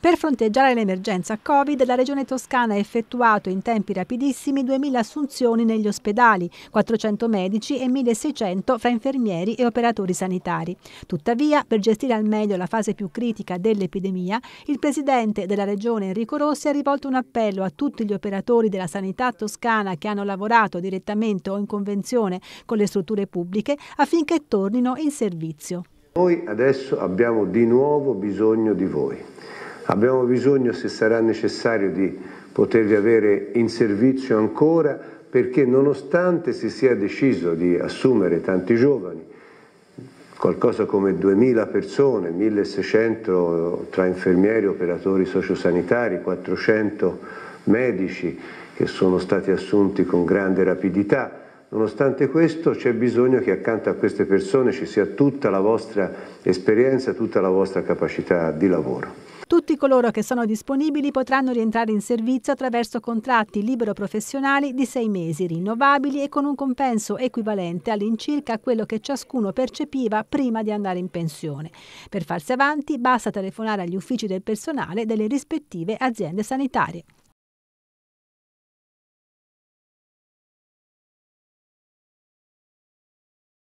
Per fronteggiare l'emergenza Covid, la Regione Toscana ha effettuato in tempi rapidissimi 2.000 assunzioni negli ospedali, 400 medici e 1.600 fra infermieri e operatori sanitari. Tuttavia, per gestire al meglio la fase più critica dell'epidemia, il Presidente della Regione Enrico Rossi ha rivolto un appello a tutti gli operatori della sanità toscana che hanno lavorato direttamente o in convenzione con le strutture pubbliche affinché tornino in servizio. Noi adesso abbiamo di nuovo bisogno di voi. Abbiamo bisogno, se sarà necessario, di poterli avere in servizio ancora perché nonostante si sia deciso di assumere tanti giovani, qualcosa come 2.000 persone, 1.600 tra infermieri, operatori sociosanitari, 400 medici che sono stati assunti con grande rapidità, Nonostante questo c'è bisogno che accanto a queste persone ci sia tutta la vostra esperienza, tutta la vostra capacità di lavoro. Tutti coloro che sono disponibili potranno rientrare in servizio attraverso contratti libero-professionali di sei mesi rinnovabili e con un compenso equivalente all'incirca a quello che ciascuno percepiva prima di andare in pensione. Per farsi avanti basta telefonare agli uffici del personale delle rispettive aziende sanitarie.